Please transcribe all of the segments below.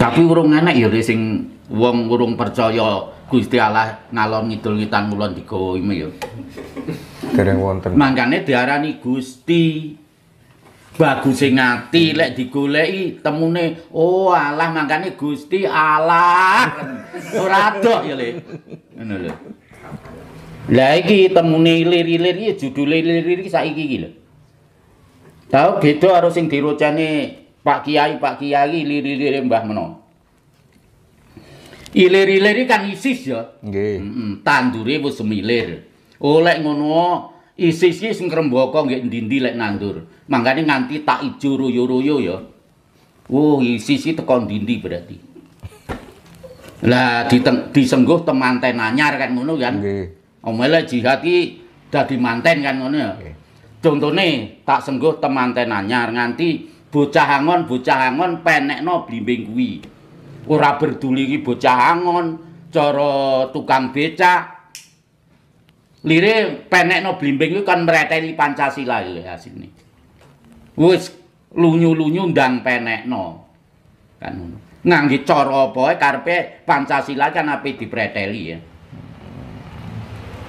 Tapi urung enak ya sing wong urung percaya Gusti Allah ngalon ngidul ngitan kula digawe ya. Dereng wonten. Mangkane diarani Gusti bagus sing hmm. lek digoleki temune oh Allah mangkane Gusti Allah ora adoh ya le. Ngono lho. Lah iki temune lir-lir iki judul lir-lir iki saiki iki lho. Tau beda karo sing dirocane Pak Kiai, Pak Kiai, lirir-lirir Mbah Meno. Ilir-ilir kan isis ya. Nggih. Okay. Heeh, tandure wis semilir. Oleh oh, ngono isis iki sing kremboko nggih ndindi lek nandur. Mangkane nganti tak ijo royo-royo ya. Oh, isis iki teko ndindi berarti. Lah di disengguh temanten anyar kan ngono kan. Nggih. Omele jihad iki dadi manten kan ngono ya. Okay. Contone tak sengguh temanten anyar nganti bocah angon bocah angon penekno blimbing kuwi ora berduli iki bocah angon cara tukang becak lire penekno blimbing kuwi kan mereteli Pancasila iki sini wis lunyu-lunyu ndang penekno kan ngono coro cara apa karepe Pancasila kan ape dipreteli ya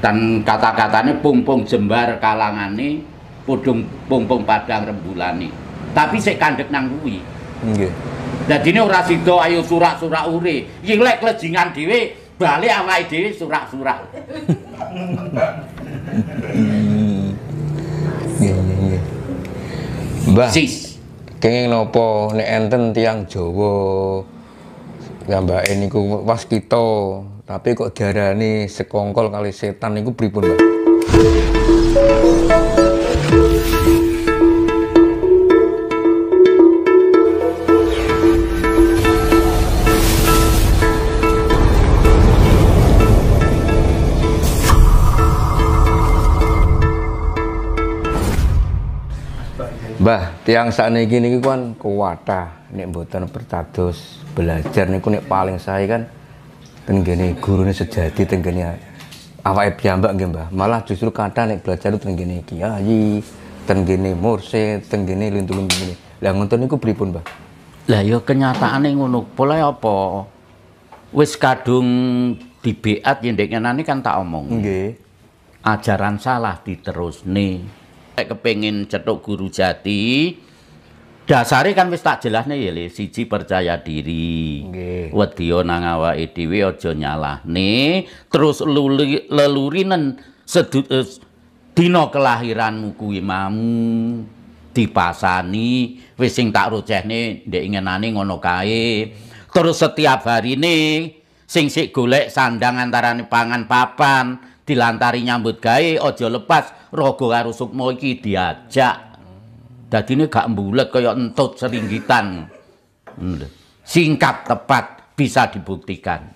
dan kata-katanya pung jembar jembar ini pudung pung-pung padang rembulane tapi saya kandek nang kuwi nggih dadi ora sida ayo surak-surak ure iki lek klejingan dhewe bali awake dhewe surak-surak nggih nggih Mbah sis kenging napa nek enten tiang Jawa gambake niku pas kita tapi kok diarani sekongkol kali setan niku pripun Mbak tiang ini gini kan kuwata ini buatan bertados belajar niku nih paling saya kan guru ini sejati tenggini apa yang mbak gimba malah justru kadang nih belajar tenggini kiai tenggini morse tenggini lintu-lintu ini lah ngoten niku pun mbak lah yo kenyataan kenyataane ngunuk pola apa wis kadung dibiat yen ya nani kan tak omong ajaran salah diterus nih nek kepengin cetuk guru jati dasare kan wis tak jelasne ya siji percaya diri nggih wedi nang awake dhewe aja nyalahne terus luli, lelurinen sedut uh, dina kelahiranmu kuwi mamu dipasani wis sing tak rocehne ndek ngenani ngono kae terus setiap hari ini sing sik golek sandang antarane pangan papan dilantari nyambut gawe aja lepas rogo karo sukma iki diajak. ini gak mbulet kaya entut seringgitan. Hmm, Singkat tepat bisa dibuktikan.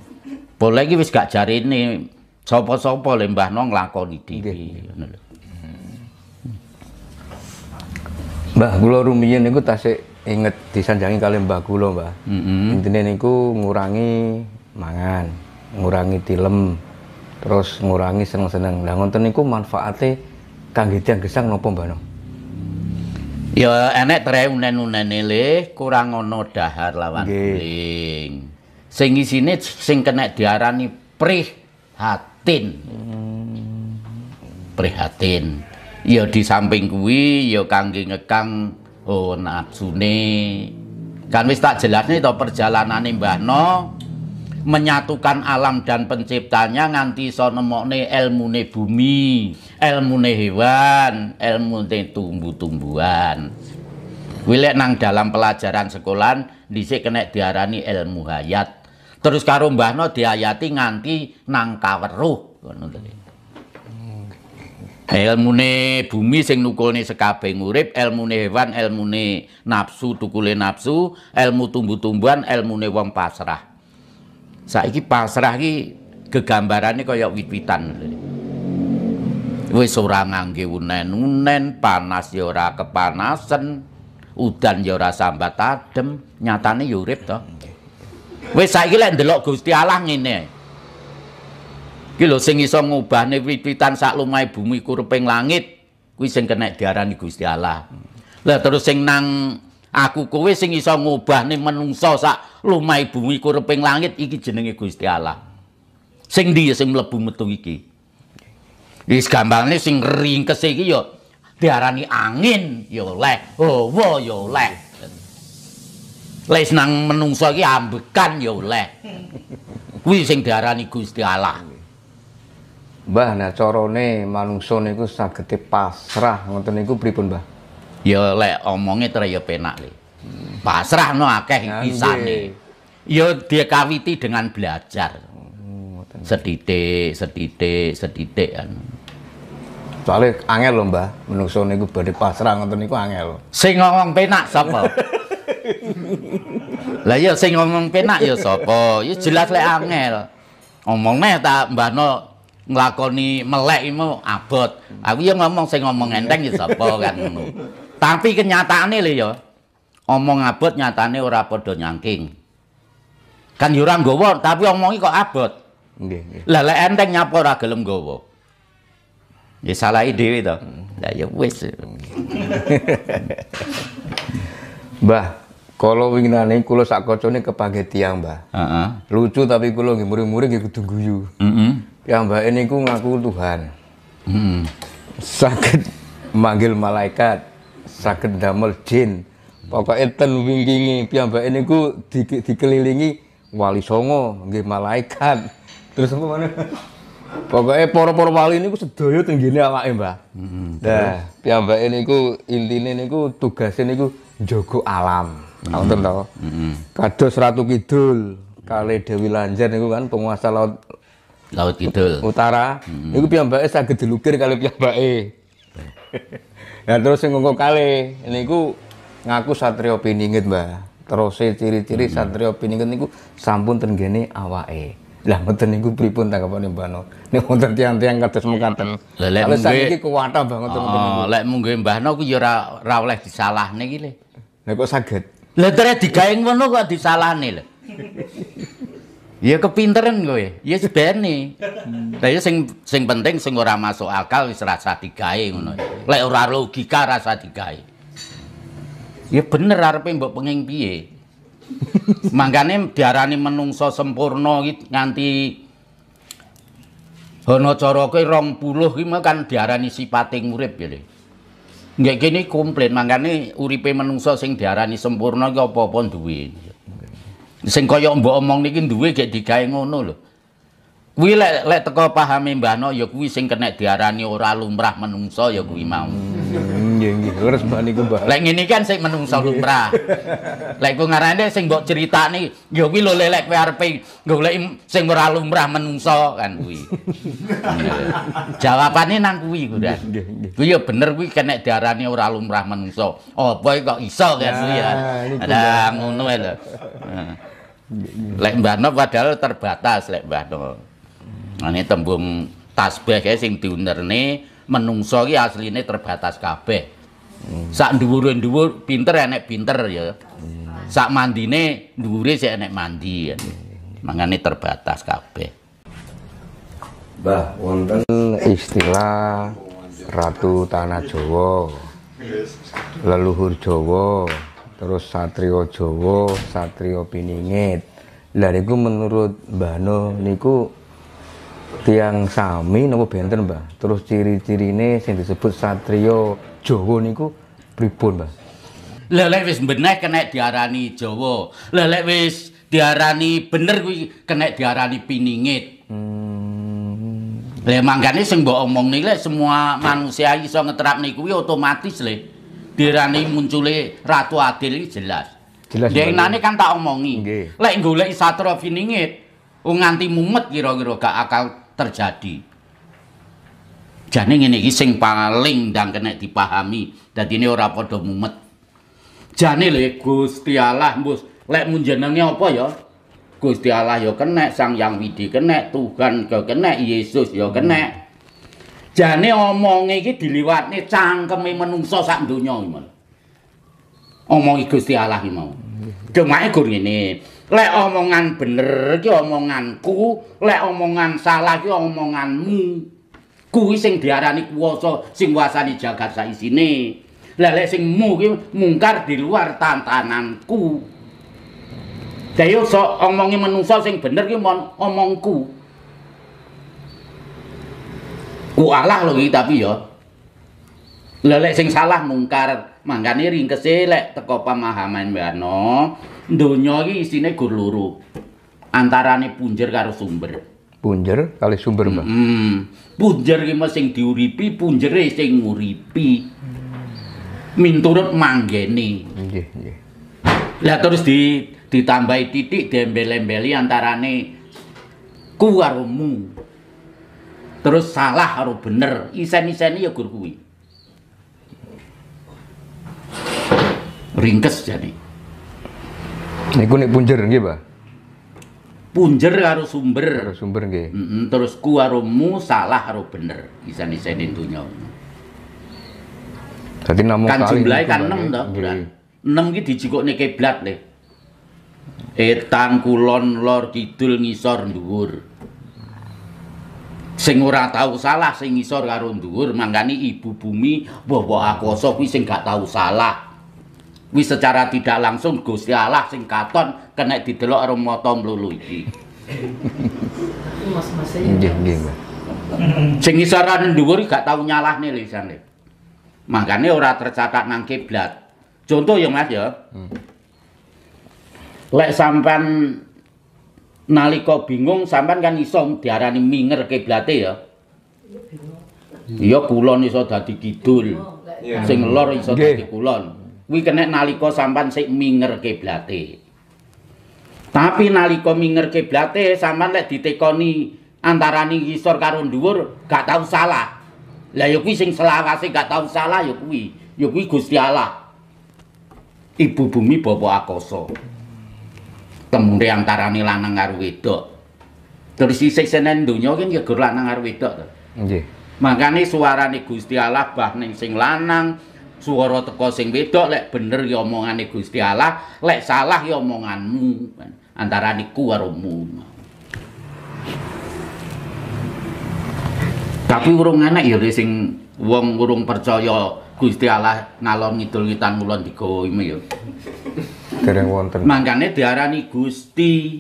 Boleh iki wis gak jarine sapa-sapa le Mbah Nong lakoni dhewe. Mbah kula rumiyin niku tasik inget disanjangi kali Mbah kula, Mbah. Mm -hmm. Intine niku ngurangi mangan, ngurangi tilem, terus ngurangi seneng-seneng lah ngonten niku manfaatnya kangge tiyang gesang nopo Mbak No? Ya enek tre unen-unen le kurang ono dahar lawan guling. Sing isine sing kena diarani prihatin. Hmm. Prihatin. Ya di samping kuwi ya kangge ngekang oh nafsune. Kan wis tak jelasne to perjalanane Mbah No menyatukan alam dan penciptanya nganti iso nemokne elmune bumi, elmune hewan, elmune tumbuh-tumbuhan. Wilek nang dalam pelajaran sekulan dhisik kena diarani ilmu hayat. Terus karo mbahno diayati nganti nang kaweruh ngono to. bumi sing nukulne sekabeh urip, ilmune hewan, ilmune nafsu, tukule nafsu, ilmu tumbuh-tumbuhan, ilmune wong pasrah saiki pasrah iki gegambarane kayak wit-witan wis ora ngangge unen-unen panas ya ora kepanasan udan ya ora sambat adem nyatane ya urip to wis saiki lek ndelok Gusti Allah ngene iki lho sing iso ngubahne wit-witan sak lumai bumi kureping langit kuwi sing kena diarani Gusti Allah lah terus sing nang aku kowe sing isa ngubahne menungso sak lumai bumi kureping langit iki jenenge Gusti Allah. Sing ndi sing mlebu metu iki? Wis gambange sing ringkes iki ya diarani angin ya leh, hawa ya leh. Lais nang menungsa iki ambekan ya leh. Kuwi sing diarani Gusti Allah. Mbah, nah carane manungsa niku sagete pasrah ngoten niku pripun, Mbah? Ya lek omongnya terus ya penak le. Pasrah no akeh nih Ya kawiti dengan belajar. Oh, sedidik, sedidik, sedidik kan. Soalnya angel lho, Mbah. Menungso niku badhe pasrah ngoten niku angel. Sing ngomong penak sapa? Lah ya sing ngomong penak ya sapa? Ya jelas lek angel. Omongne tak Mbah no ngelakoni melek iku abot. Aku ya ngomong sing ngomong enteng ya sapa kan tapi kenyataannya lho ya. Omong abot nyatane ora padha nyangking. Kan yo ya ora tapi omongi kok abot. Nggih, Lah enteng nyapa ora gelem nggawa. Ya salah dhewe to. Lah ya wis. Mbah, kalau winginane kula sak kocone kepake tiyang, Mbah. Heeh. Uh Lucu tapi kula nggih muring-muring nggih kudu guyu. Heeh. Uh Ya Mbah ini ku ngaku Tuhan. Heeh. Uh Sakit manggil malaikat saged damel jin. Pokoke ten wingingi piyambake niku di, dikelilingi wali songo nggih malaikat. Terus apa mana? Pokoke poro para wali niku sedaya tenggene awake, Mbah. Heeh. Hmm, nah, piyambake niku intine niku tugase niku njogo alam. Wonten mm -hmm. to. Mm -hmm. Kados Ratu Kidul, Kale Dewi Lanjar niku kan penguasa laut Laut Kidul. Utara. Mm -hmm. Niku piyambake saged dilukir kali piyambake. Ya terus sing kali kali niku ngaku Satrio Piningit, Mbah. Terus ciri-ciri hmm. Satrio Piningit niku sampun tenggene awake. Lah mboten niku pripun tanggapane Mbah No? Nek wonten tiang-tiang kados mengkaten Lah lek saiki kuwata oh, Mbah ngoten niku. Oh, lek munggo Mbah No ku ya ora ora oleh disalahne iki le. Lah kok saged? Lah terus digawe ngono kok disalahne lho. Ya kepinteran gue, Ya sebenarnya, hmm. Lah ya sing sing penting sing ora masuk akal wis rasa digawe ngono. Lek ora logika rasa digawe. Ya bener arepe mbok penging piye. Mangkane diarani menungso sempurna iki nganti coro cara kowe puluh iki kan diarani sipate urip ya. nggak kene komplain mangkane uripe menungso sing diarani sempurna iki apa-apa duwe. Sing kaya mbok omong niki duwe gek digawe ngono lho. Kuwi lek lek teko pahami Mbah No ya kuwi sing kena diarani ora lumrah menungso ya kuwi mau. Hmm, nggih nggih, niku Mbah. Lek ngene kan sing menungso lumrah. Lek ku ngarane sing mbok critani ya kuwi lho lek kowe arep golek sing ora lumrah menungso kan kuwi. Iya. Jawabane nang kuwi ku Dan. Kuwi ya bener kuwi kena diarani ora lumrah menungso. Apa kok iso kan kuwi ya. Ada nah, ngono lho. Nah. Lek Mbah Nob padahal terbatas lek Mbah Nof. Nah, ini tembung tasbih kayak sing nih menungso ki ini terbatas kabeh. Hmm. Sak dhuwur-dhuwur pinter enek pinter ya. Hmm. Sak mandine dhuwure si enek mandi ya. Mangane terbatas kabeh. Bah, wonten istilah Ratu Tanah Jawa. Leluhur Jawa terus Satrio Jowo, Satrio Piningit. Lah ku menurut Mbah No niku tiang sami nopo benten, Mbah. Terus ciri-cirine sing disebut Satrio Jowo niku pripun, Mbah? Lah lek wis beneh kena diarani Jowo, Lah lek wis diarani bener kuwi kena diarani piningit. Hmm. Lah manggane sing mbok omong niki semua manusia iso ngeterapne kuwi otomatis le dirani munculnya Ratu Adil ini jelas. Jelas. Yenane kan tak omongi. Lek golek satra finingit nganti mumet kira-kira gak akal terjadi. Jadi ini sing paling dan kena dipahami. dan ini ora podo mumet. Jadi lho Gusti Allah mbus lek munjenengnya apa ya? Gusti Allah ya kena, Sang Yang Widi kena, Tuhan ya kena, Yesus ya kena. Hmm. jane omonge iki diliwatne cangkeme menungso sak donya iman. omongi Gusti Allah iki mau. Cumae gur ngene, lek omongan bener iki omonganku, lek omongan salah iki omonganmu. Kuwi sing diarani kuwasa sing nguasani jagat sak isine. Lah lek sing mu iki mungkar di luar tantananku. Dayo sok omonge menungso sing bener iki omongku. Omong Kualah loh gitu tapi yo ya. lelek sing salah mungkar mangkane ring keselek teko pemahaman mbano dunia ini isine gur antara antarane punjer karo sumber punjer kali sumber mbak mm -hmm. punjer ki sing diuripi punjere sing nguripi minturut manggeni nggih nggih lah terus di ditambahi titik dembel-embeli antarane ku Terus salah harus bener, isen isen ya gur kuwi. Ringkes jadi. Ini nek punjer nggih, Pak. Punjer harus sumber. Karo sumber nggih. Mm -mm, terus ku karo salah karo bener. isen itu nyawa Dadi namung kan jumlahe kan dong enam gitu 6 nih kayak blat nih etang kulon lor kidul ngisor dhuwur sing ora tahu salah sing ngisor karo dhuwur mangkane ibu bumi bawa akoso kuwi sing gak tahu salah kuwi secara tidak langsung Gusti Allah sing katon kena didelok karo mata mlulu iki ya. nggih nggih sing ngisor karo dhuwur gak tahu nyalahne lisane mangkane ora tercatat nang kiblat contoh ya Mas ya hmm. lek sampean nalika bingung sampean kan iso diarani minger kiblate ya. Iya kulon iso dadi kidul. Sing lor iso dadi kulon. Kuwi kenek nalika sampean sik minger kiblate. Tapi nalika minger kiblate sampean lek ditekoni antaraning isor karo dhuwur gak tau salah. Lah ya kuwi sing selawase gak tau salah ya kuwi. Ya kuwi Gusti Allah. Ibu bumi bapa akasa. temure antarane lanang karo wedok. Terus isih senen donya kan ya gur lanang karo wedok to. Nggih. Makane suarane Gusti Allah bah ning sing lanang, suara teko sing wedok lek bener ya omongane Gusti Allah, lek salah ya omonganmu. Antarane ku karo mu. Tapi urung enak ya sing wong urung percaya Gusti Allah ngalor ngidul ngitan mulon digawa ime Dereng wonten. Mangkane diarani Gusti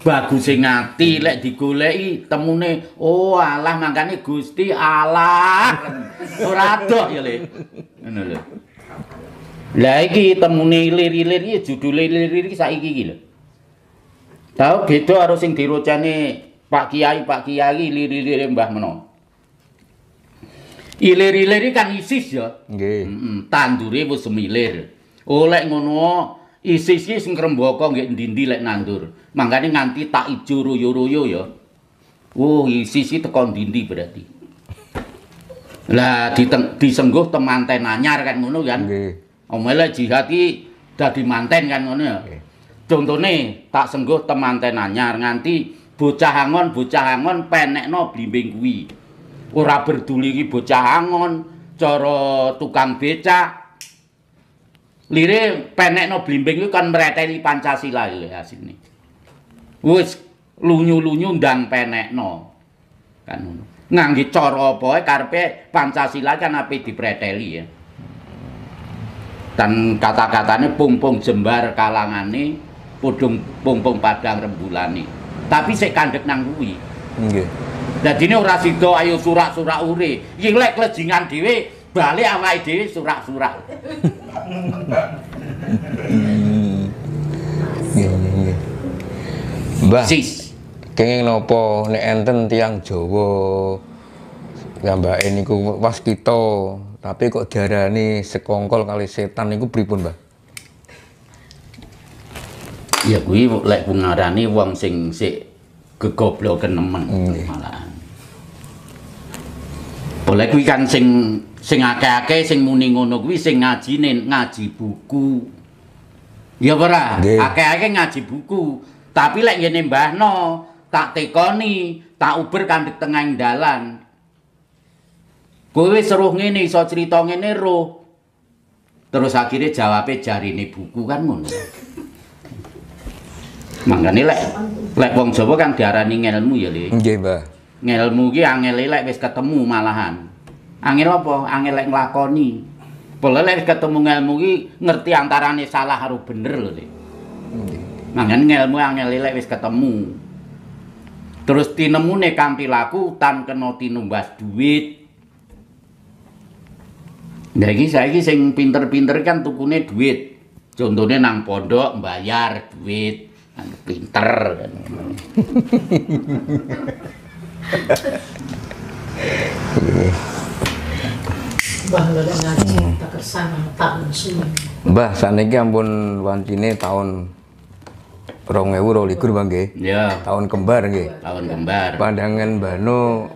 bagus sing ngati lek digoleki temune oh Allah mangkane Gusti Allah ora adoh ya Le. Ngono lho. Lah iki temune lir-lir iki judul lir-lir iki saiki iki lho. Tau beda harus sing dirocane Pak Kiai, Pak Kiai lir-lir Mbah Menon. Ilir-ilir kan ISIS ya. Nggih. Mm -mm, tandure wis semilir. Oleh oh, ngono ISIS iki sing ngrembaka nggih lek nandur. Mangkane nganti tak ijo royo-royo ya. Oh, ISIS iki teko ndi berarti. Lah disengguh temanten anyar kan ngono kan. Nggih. Omele jihad iki dadi manten kan ngono ya. Contone tak sengguh temanten anyar nganti bocah angon bocah angon penekno blimbing kuwi. Ora berduli iki bocah angon, cara tukang becak. Lire penekno blimbing kuwi kan mereteni Pancasila ya sini, Wis lunyu-lunyu ndang penekno. Kan ngono. coro cara apa karepe Pancasila kan api dipreteli ya. Dan kata-katanya pung-pung jembar ini, pudung pung-pung padang ini, Tapi saya kandek nang Okay. Jadi ini orang situ ayo surak-surak ure. Iki lek klejingan dhewe bali awake surat surak-surak. Iya, iya, iya. Mbah. Sis. ne napa nek enten tiang Jawa ngambake niku waskita, tapi kok nih sekongkol kali setan niku pripun, Mbah? Ya gue, lek ngarani wong sing sik gegobloken nemen hmm. malah. boleh kuwi kan sing sing akeh-akeh sing muni ngono kuwi sing ngajine ngaji buku. Ya ora, akeh-akeh ngaji buku. Tapi lek ngene mbahno tak tekoni, tak uber di tengah dalan. Kowe seruh ngene iso crita ngene roh. Terus akhirnya jawabnya jarine buku kan ngono. Mangane lek lek wong Jawa kan diarani ngelmu ya, Le. Nggih, Mbah. ngelmu ki angel lek wis ketemu malahan angel apa angel lek nglakoni boleh lek ketemu ngelmu ki ngerti antarane salah karo bener lho Dik mangan ngelmu angel lek wis ketemu terus tinemune kanthi laku tan kena tinumbas duit Nah iki saiki sing pinter-pinter kan tukune duit. Contohnya nang pondok mbayar duit, kan pinter kan. Mbah saniki ampun wancine tahun 2022 Bang nggih. Ya. Tahun kembar nge. Tahun kembar. Pandangan Mbah No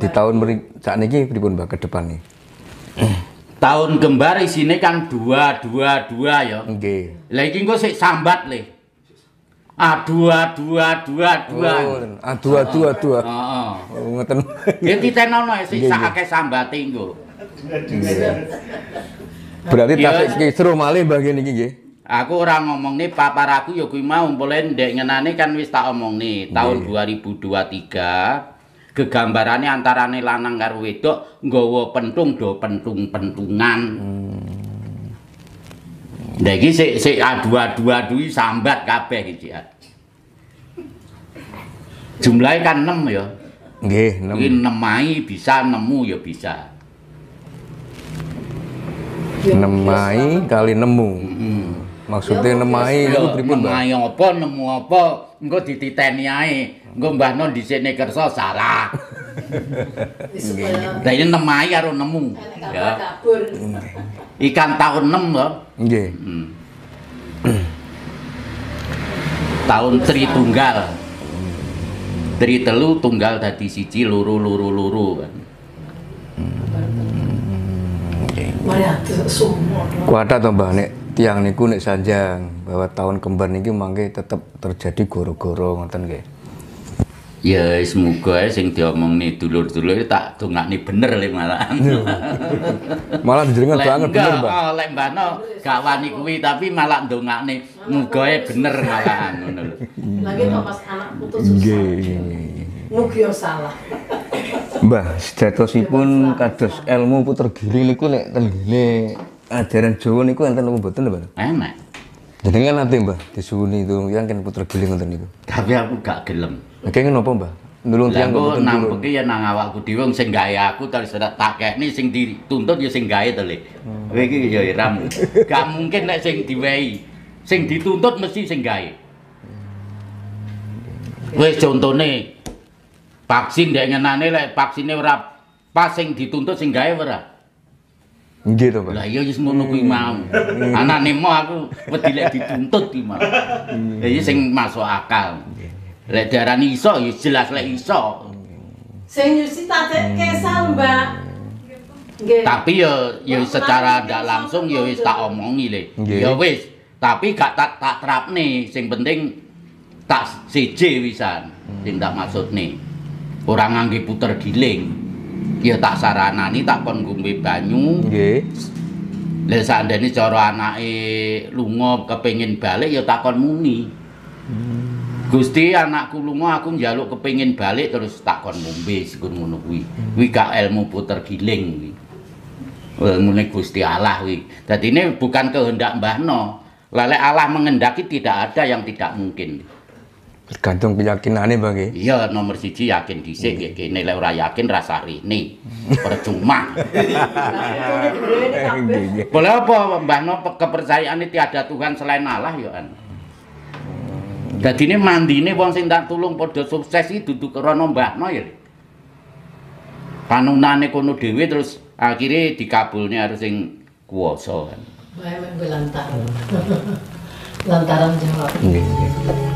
di tahun sakniki pripun Mbah ke depan nih. Tahun kembar isine kan dua dua dua ya. nge Lah iki sih sik sambat leh aduh, aduh, aduh. aduan. aduh, aduh, aduh. Heeh. Ngoten. Nggih ya, titenono ya, sik iya, iya. sak akeh sambate engko. Iya. Berarti ya. tasik kisruh malih bagian iki nggih. Aku ora ngomongne paparaku ya kuwi mau polen ndek ngenane kan wis tak omongne tahun 2023 gegambarane antarane lanang karo wedok nggawa pentung do pentung-pentungan. Hmm. Nah iki sik sik adu-adu adui sambat kabeh iki. Jumlahnya kan 6 ya. Nggih, 6. Iki 6 bisa nemu ya bisa. 6 ya, kali nemu. Heeh. Mm-hmm. Maksudnya ya, nemai pripun, Nemai apa nemu apa engko dititeni ae. Engko Mbah Non dhisik kersa salah. Lah nemai karo nemu. Ya. Ikan tahun 6 loh, Okay. Hmm. tahun Tri Tunggal. Tri telu tunggal tadi siji luru luru luru kan. Kuada to Mbah nek tiang niku nek sanjang bahwa tahun kembar niki mangke tetap terjadi goro-goro ngoten nggih. Ya semoga sing nih dulur-dulur tak nih bener lih malah. Iya. malah dijenengan nggak bener, Mbak. Oh, lek No, gak wani kuwi tapi malah dongakne muga bener malah Lagi kok pas anak putus susah. Mugi salah. Mbah, sejatosipun kados ilmu puter giring niku lek tenggene ajaran Jawa niku enten niku mboten, Mbah. Enak. Jenengan nanti Mbah disuwuni itu yang kan puter giling ngoten niku. Tapi aku gak gelem. Oke ngono apa, Mbah? Nulung tiang kok nang ya nang awakku dhewe sing gawe aku terus tak kekne sing dituntut ya sing gawe to, Le. Kowe hmm. iki ya iram. Gak mungkin nek sing diwehi. Sing dituntut mesti sing gawe. Kowe hmm. contone vaksin ndek ngenane lek vaksine ora pas sing dituntut sing gawe ora. Nggih to, Pak. Lah iya wis ngono kuwi hmm. mau. Anane mau aku wedi lek dituntut kuwi mau. Ya sing masuk akal. Lek darani iso ya jelas lek iso. Sing nyuci tate kesal, hmm. Mbak. Tapi yo yo secara ndak langsung yo wis tak omongi le. Yo wis, tapi gak tak tak trapne, sing penting tak siji wisan. Sing tak hmm. maksudne. Ora ngangge puter giling. Ya tak saranani tak kon ngombe banyu. Nggih. Lek sakdene cara anake lunga kepengin balik ya takon muni. Hmm. Gusti anakku lunga aku njaluk kepingin balik terus tak kon ngombe sikur ngono kuwi. Kuwi gak ilmu puter giling kuwi. Ilmu Gusti Allah kuwi. Dadi ini bukan kehendak Mbah No. Lelek Allah mengendaki tidak ada yang tidak mungkin. Tergantung keyakinannya Bang. Iya, nomor siji yakin dhisik hmm. kene lek ora yakin rasa rene. Percuma. Boleh apa Mbah No tiada Tuhan selain Allah yo ya, Dadi ini mandi ini orang tak tulung pada sukses itu duduk kerana Mbak ya. Panunan ini kono dewi terus akhirnya dikabulnya harus yang kuasa kan. Bayang yang lantaran. lantaran jawab. Okay.